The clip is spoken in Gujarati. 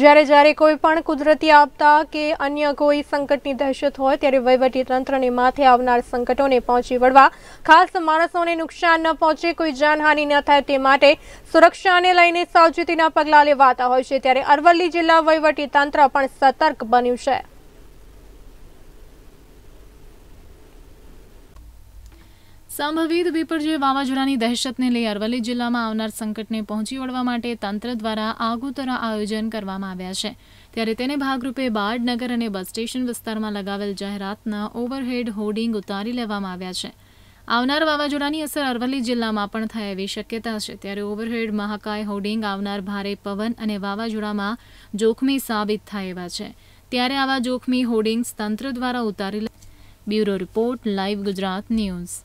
જ્યારે જ્યારે કોઈ પણ કુદરતી આપતા કે અન્ય કોઈ સંકટની દહેશત હોય ત્યારે વહીવટી તંત્રને માથે આવનાર સંકટોને પહોંચી વળવા ખાસ માણસોને નુકસાન ન પહોંચે કોઈ જાનહાનિ ન થાય તે માટે સુરક્ષાને લઈને સાવચેતીના પગલાં લેવાતા હોય છે ત્યારે અરવલ્લી જિલ્લા વહીવટી તંત્ર પણ સતર્ક બન્યું છે સંભવિત બીપરજોય વાવાઝોડાની દહેશતને લઈ અરવલ્લી જિલ્લામાં આવનાર સંકટને પહોંચી વળવા માટે તંત્ર દ્વારા આગોતરા આયોજન કરવામાં આવ્યા છે ત્યારે તેને ભાગરૂપે બાળનગર અને બસ સ્ટેશન વિસ્તારમાં લગાવેલ જાહેરાતના ઓવરહેડ હોર્ડિંગ ઉતારી લેવામાં આવ્યા છે આવનાર વાવાઝોડાની અસર અરવલ્લી જિલ્લામાં પણ થાય એવી શક્યતા છે ત્યારે ઓવરહેડ મહાકાય હોર્ડિંગ આવનાર ભારે પવન અને વાવાઝોડામાં જોખમી સાબિત થાય એવા છે ત્યારે આવા જોખમી હોર્ડિંગ્સ તંત્ર દ્વારા ઉતારી bureau report live Gujarat news